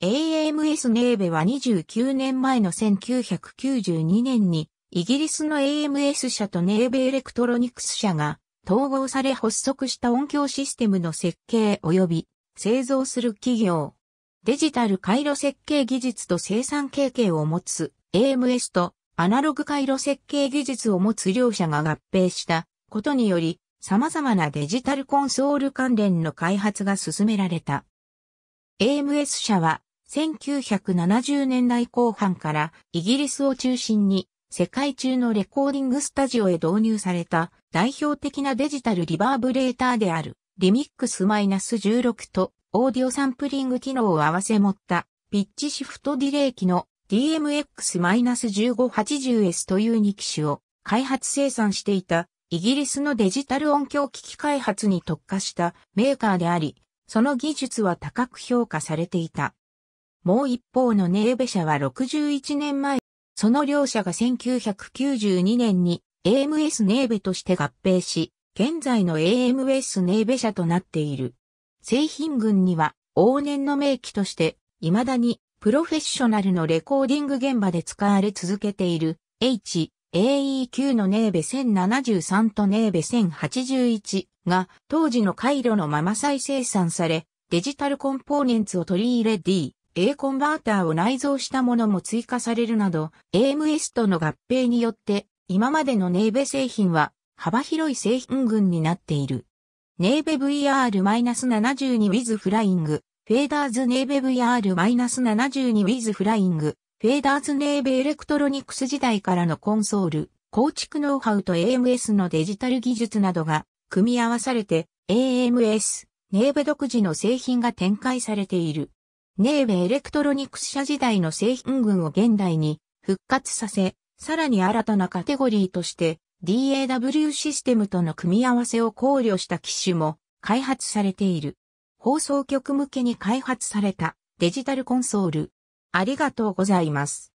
AMS ネーベは29年前の1992年にイギリスの AMS 社とネーベエレクトロニクス社が統合され発足した音響システムの設計及び製造する企業。デジタル回路設計技術と生産経験を持つ AMS とアナログ回路設計技術を持つ両社が合併したことにより様々なデジタルコンソール関連の開発が進められた。AMS 社は1970年代後半からイギリスを中心に世界中のレコーディングスタジオへ導入された代表的なデジタルリバーブレーターであるリミックス -16 とオーディオサンプリング機能を合わせ持ったピッチシフトディレイ機の DMX-1580S という2機種を開発生産していたイギリスのデジタル音響機器開発に特化したメーカーであり、その技術は高く評価されていた。もう一方のネーベ社は61年前、その両社が1992年に AMS ネーベとして合併し、現在の AMS ネーベ社となっている。製品群には往年の名機として、未だにプロフェッショナルのレコーディング現場で使われ続けている H、AEQ のネーベ1073とネーベ1081が当時の回路のまま再生産され、デジタルコンポーネンツを取り入れ D、A コンバーターを内蔵したものも追加されるなど、AMS との合併によって、今までのネーベ製品は幅広い製品群になっている。ネーベ VR-72 with フライング、フェーダーズネーベ VR-72 with フライング、フェーダーズネーベエレクトロニクス時代からのコンソール、構築ノウハウと AMS のデジタル技術などが組み合わされて AMS、ネーベ独自の製品が展開されている。ネーベエレクトロニクス社時代の製品群を現代に復活させ、さらに新たなカテゴリーとして DAW システムとの組み合わせを考慮した機種も開発されている。放送局向けに開発されたデジタルコンソール。ありがとうございます。